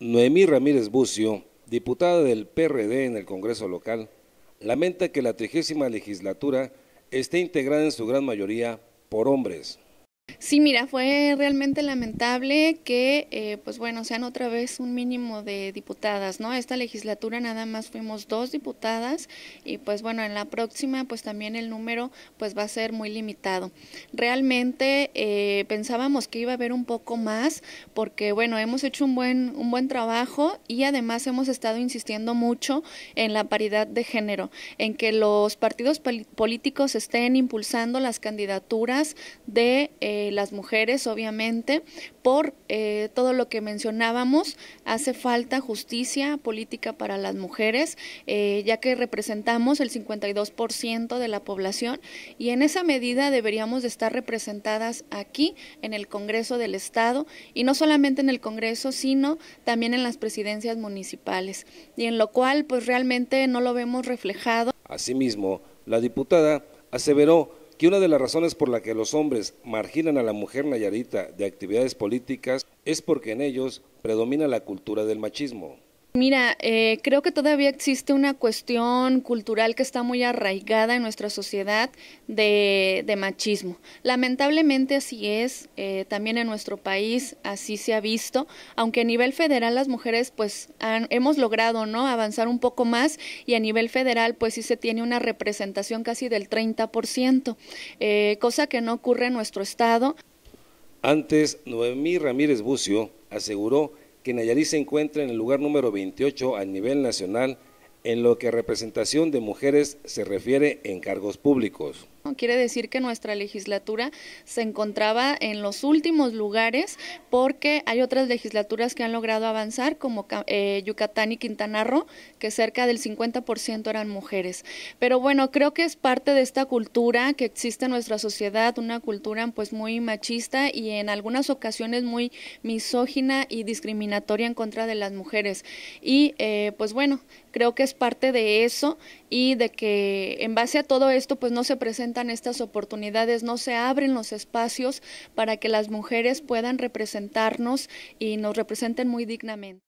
Noemí Ramírez Bucio, diputada del PRD en el Congreso local, lamenta que la trigésima legislatura esté integrada en su gran mayoría por hombres. Sí, mira, fue realmente lamentable que, eh, pues bueno, sean otra vez un mínimo de diputadas, ¿no? Esta legislatura nada más fuimos dos diputadas y pues bueno, en la próxima pues también el número pues va a ser muy limitado. Realmente eh, pensábamos que iba a haber un poco más porque bueno, hemos hecho un buen, un buen trabajo y además hemos estado insistiendo mucho en la paridad de género, en que los partidos políticos estén impulsando las candidaturas de... Eh, eh, las mujeres, obviamente, por eh, todo lo que mencionábamos. Hace falta justicia política para las mujeres, eh, ya que representamos el 52% de la población y en esa medida deberíamos de estar representadas aquí en el Congreso del Estado y no solamente en el Congreso, sino también en las presidencias municipales, y en lo cual pues realmente no lo vemos reflejado. Asimismo, la diputada aseveró que una de las razones por la que los hombres marginan a la mujer nayarita de actividades políticas es porque en ellos predomina la cultura del machismo. Mira, eh, creo que todavía existe una cuestión cultural que está muy arraigada en nuestra sociedad de, machismo. Lamentablemente así es, eh, también en nuestro país así se ha visto, aunque a nivel federal las mujeres pues hemos logrado no avanzar un poco más y a nivel federal pues sí se tiene una representación casi del 30%, eh, cosa que no ocurre en nuestro estado. Antes, Noemí Ramírez Bucio aseguró que Nayarit se encuentra en el lugar número 28 a nivel nacional en lo que a representación de mujeres se refiere en cargos públicos. Quiere decir que nuestra legislatura se encontraba en los últimos lugares porque hay otras legislaturas que han logrado avanzar, como eh, Yucatán y Quintana Roo, que cerca del 50% eran mujeres. Pero bueno, creo que es parte de esta cultura que existe en nuestra sociedad, una cultura pues muy machista y en algunas ocasiones muy misógina y discriminatoria en contra de las mujeres. Y eh, pues bueno, creo que es parte de eso y de que en base a todo esto pues no se presentan estas oportunidades, no se abren los espacios para que las mujeres puedan representarnos y nos representen muy dignamente.